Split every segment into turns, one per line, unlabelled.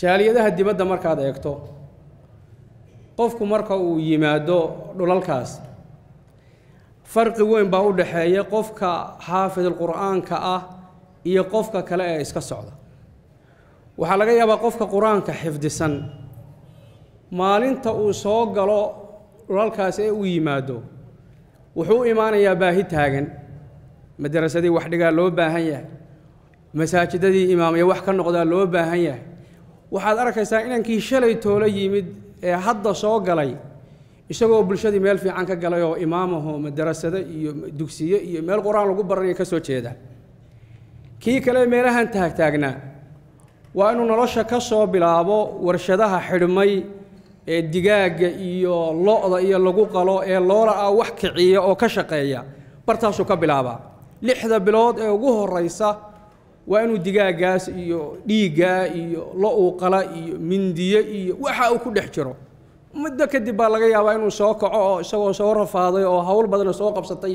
jaaliyadaha dibadda markaad eegto qofku marka uu yimaado dhulalkaas farqi weyn baa u dhaxeeya qofka xaafidulqur'aanka ah iyo qofka kale ee iska socda waxaa laga yaabaa qofka qur-aanka xifdisan maalinta uu soo galo dhulalkaas ee uu yimaado wuxuu imaanayaa baahi taagan madarasadii wax dhigaa loo baahan yahay masaajidadii imaamaya wax ka noqdaa loo baahan yahay waxaad arkaysaa inankii shalay toolo yimid ee hadda soo galay isagoo bulshadii meel fiican ka galay oo imaamaho madarasada iyo dugsiyo iyo meel qur-aan lagu baranaya ka soo jeeda kii kale meelahan taagtaagnaa waa inuu nolosha ka soo bilaabo warshadaha xidhmay ee digaagga iyo lo-da iyo lagu qalo ee loola ah wax kiciya oo ka shaqeeya bartaasuu ka bilaabaa lixda bilood ee ugu horraysa waa inuu digaaggaas iyo dhiiggaa iyo lo uuqala iyo mindiye iyo waxa uu ku dhex jiro muddo kadib baa laga yaabaa inuu soo kaco oo isagoo soo rafaaday oo hawl badana soo qabsatay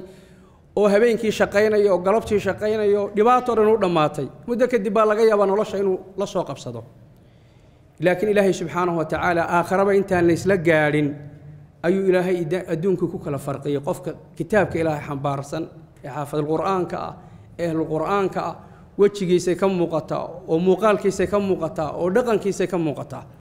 oo habeenkii shaqaynaya oo galabtii shaqaynaya oo dhibaatoo dhan u dhammaatay muddo kadib baa laga yaabaa nolosha inuu la soo qabsado laakiin ilaahay subxaanahu wa tacaala aakharaba intaan laysla gaadhin ayuu ilaahay adduunkii ku kala farqiyey qofka kitaabka ilaahay xambaarsan ee xaafidulqur'aanka ah ee ahlulqur'aanka ah wejigiisay ka muuqataa oo muuqaalkiisay ka muuqataa oo dhaqankiisay ka muuqataa